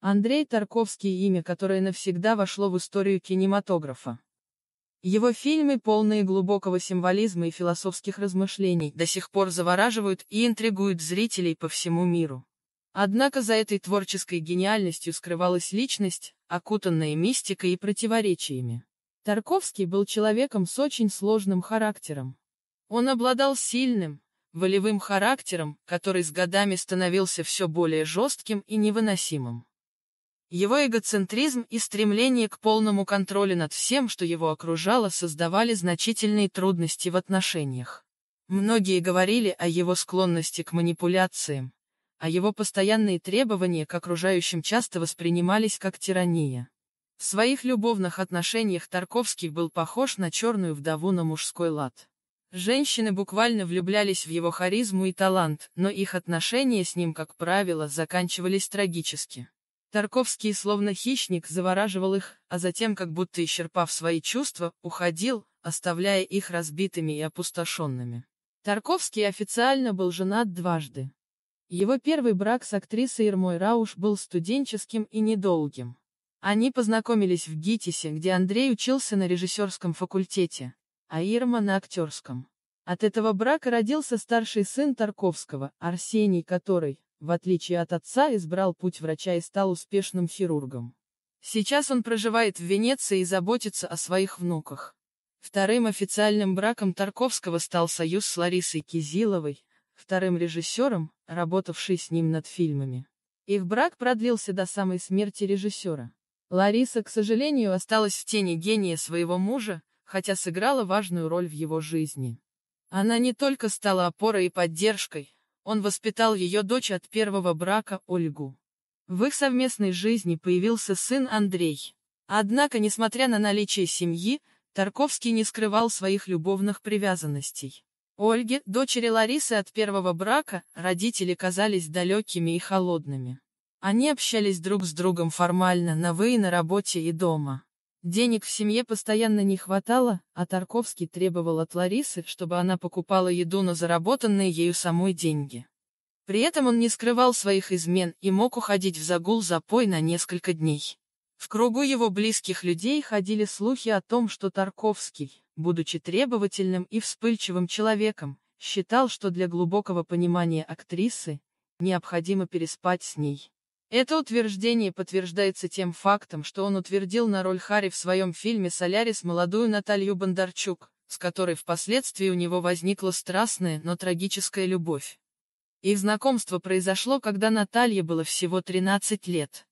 Андрей Тарковский – имя, которое навсегда вошло в историю кинематографа. Его фильмы, полные глубокого символизма и философских размышлений, до сих пор завораживают и интригуют зрителей по всему миру. Однако за этой творческой гениальностью скрывалась личность, окутанная мистикой и противоречиями. Тарковский был человеком с очень сложным характером. Он обладал сильным, волевым характером, который с годами становился все более жестким и невыносимым. Его эгоцентризм и стремление к полному контролю над всем, что его окружало, создавали значительные трудности в отношениях. Многие говорили о его склонности к манипуляциям, а его постоянные требования к окружающим часто воспринимались как тирания. В своих любовных отношениях Тарковский был похож на черную вдову на мужской лад. Женщины буквально влюблялись в его харизму и талант, но их отношения с ним, как правило, заканчивались трагически. Тарковский, словно хищник, завораживал их, а затем, как будто исчерпав свои чувства, уходил, оставляя их разбитыми и опустошенными. Тарковский официально был женат дважды. Его первый брак с актрисой Ирмой Рауш был студенческим и недолгим. Они познакомились в ГИТИСе, где Андрей учился на режиссерском факультете, а Ирма на актерском. От этого брака родился старший сын Тарковского, Арсений, который, в отличие от отца, избрал путь врача и стал успешным хирургом. Сейчас он проживает в Венеции и заботится о своих внуках. Вторым официальным браком Тарковского стал союз с Ларисой Кизиловой, вторым режиссером, работавший с ним над фильмами. Их брак продлился до самой смерти режиссера. Лариса, к сожалению, осталась в тени гения своего мужа, хотя сыграла важную роль в его жизни. Она не только стала опорой и поддержкой, он воспитал ее дочь от первого брака, Ольгу. В их совместной жизни появился сын Андрей. Однако, несмотря на наличие семьи, Тарковский не скрывал своих любовных привязанностей. Ольге, дочери Ларисы от первого брака, родители казались далекими и холодными. Они общались друг с другом формально на «вы» и на работе и дома. Денег в семье постоянно не хватало, а Тарковский требовал от Ларисы, чтобы она покупала еду на заработанные ею самой деньги. При этом он не скрывал своих измен и мог уходить в загул запой на несколько дней. В кругу его близких людей ходили слухи о том, что Тарковский, будучи требовательным и вспыльчивым человеком, считал, что для глубокого понимания актрисы необходимо переспать с ней. Это утверждение подтверждается тем фактом, что он утвердил на роль Хари в своем фильме «Солярис» молодую Наталью Бондарчук, с которой впоследствии у него возникла страстная, но трагическая любовь. Их знакомство произошло, когда Наталье было всего 13 лет.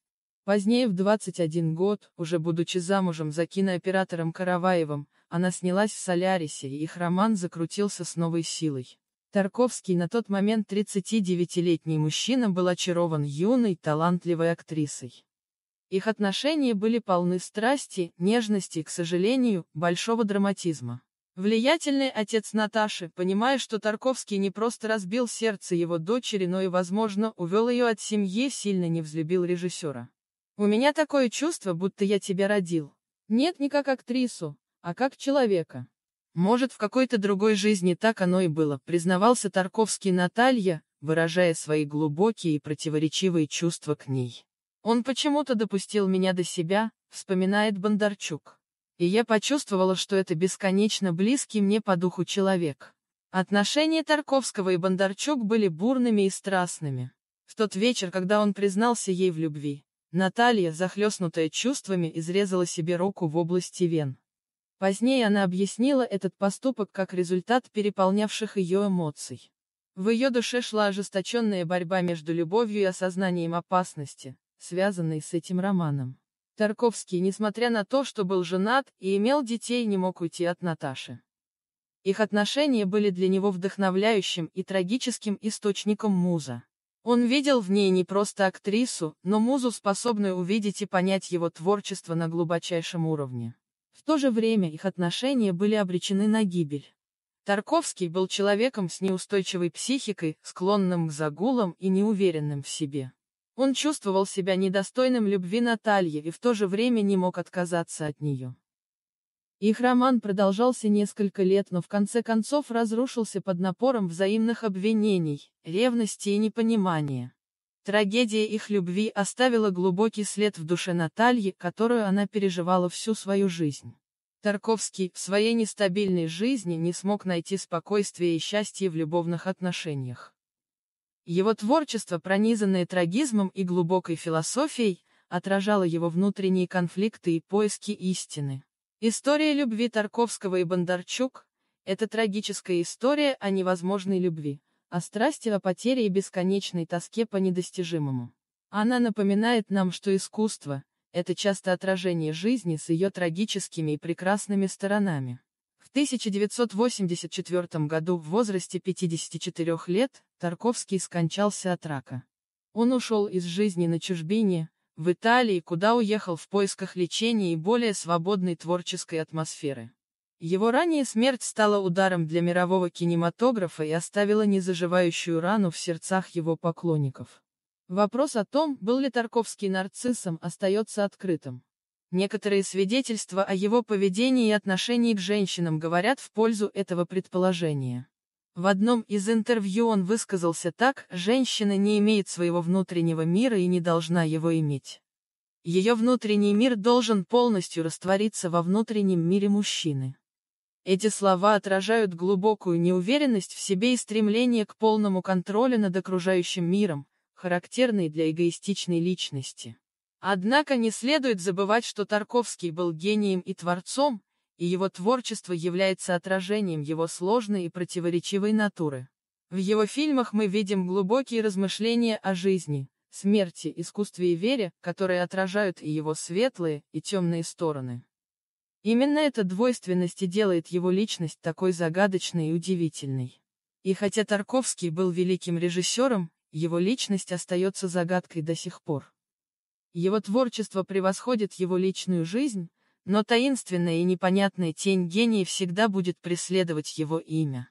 Позднее, в 21 год, уже будучи замужем за кинооператором Караваевым, она снялась в «Солярисе» и их роман закрутился с новой силой. Тарковский на тот момент 39-летний мужчина был очарован юной, талантливой актрисой. Их отношения были полны страсти, нежности и, к сожалению, большого драматизма. Влиятельный отец Наташи, понимая, что Тарковский не просто разбил сердце его дочери, но и, возможно, увел ее от семьи, сильно не взлюбил режиссера. «У меня такое чувство, будто я тебя родил. Нет, не как актрису, а как человека. Может, в какой-то другой жизни так оно и было, признавался Тарковский Наталья, выражая свои глубокие и противоречивые чувства к ней. Он почему-то допустил меня до себя, вспоминает Бондарчук. И я почувствовала, что это бесконечно близкий мне по духу человек. Отношения Тарковского и Бондарчук были бурными и страстными. В тот вечер, когда он признался ей в любви, Наталья, захлестнутая чувствами, изрезала себе руку в области вен. Позднее она объяснила этот поступок как результат переполнявших ее эмоций. В ее душе шла ожесточенная борьба между любовью и осознанием опасности, связанной с этим романом. Тарковский, несмотря на то, что был женат и имел детей, не мог уйти от Наташи. Их отношения были для него вдохновляющим и трагическим источником муза. Он видел в ней не просто актрису, но музу, способную увидеть и понять его творчество на глубочайшем уровне то же время их отношения были обречены на гибель. Тарковский был человеком с неустойчивой психикой, склонным к загулам и неуверенным в себе. Он чувствовал себя недостойным любви Натальи и в то же время не мог отказаться от нее. Их роман продолжался несколько лет, но в конце концов разрушился под напором взаимных обвинений, ревности и непонимания. Трагедия их любви оставила глубокий след в душе Натальи, которую она переживала всю свою жизнь. Тарковский в своей нестабильной жизни не смог найти спокойствия и счастья в любовных отношениях. Его творчество, пронизанное трагизмом и глубокой философией, отражало его внутренние конфликты и поиски истины. История любви Тарковского и Бондарчук – это трагическая история о невозможной любви о страсти о потере и бесконечной тоске по недостижимому. Она напоминает нам, что искусство – это часто отражение жизни с ее трагическими и прекрасными сторонами. В 1984 году в возрасте 54 лет Тарковский скончался от рака. Он ушел из жизни на чужбине, в Италии, куда уехал в поисках лечения и более свободной творческой атмосферы. Его ранее смерть стала ударом для мирового кинематографа и оставила незаживающую рану в сердцах его поклонников. Вопрос о том, был ли Тарковский нарциссом, остается открытым. Некоторые свидетельства о его поведении и отношении к женщинам говорят в пользу этого предположения. В одном из интервью он высказался так, женщина не имеет своего внутреннего мира и не должна его иметь. Ее внутренний мир должен полностью раствориться во внутреннем мире мужчины. Эти слова отражают глубокую неуверенность в себе и стремление к полному контролю над окружающим миром, характерные для эгоистичной личности. Однако не следует забывать, что Тарковский был гением и творцом, и его творчество является отражением его сложной и противоречивой натуры. В его фильмах мы видим глубокие размышления о жизни, смерти, искусстве и вере, которые отражают и его светлые, и темные стороны. Именно эта двойственность и делает его личность такой загадочной и удивительной. И хотя Тарковский был великим режиссером, его личность остается загадкой до сих пор. Его творчество превосходит его личную жизнь, но таинственная и непонятная тень гения всегда будет преследовать его имя.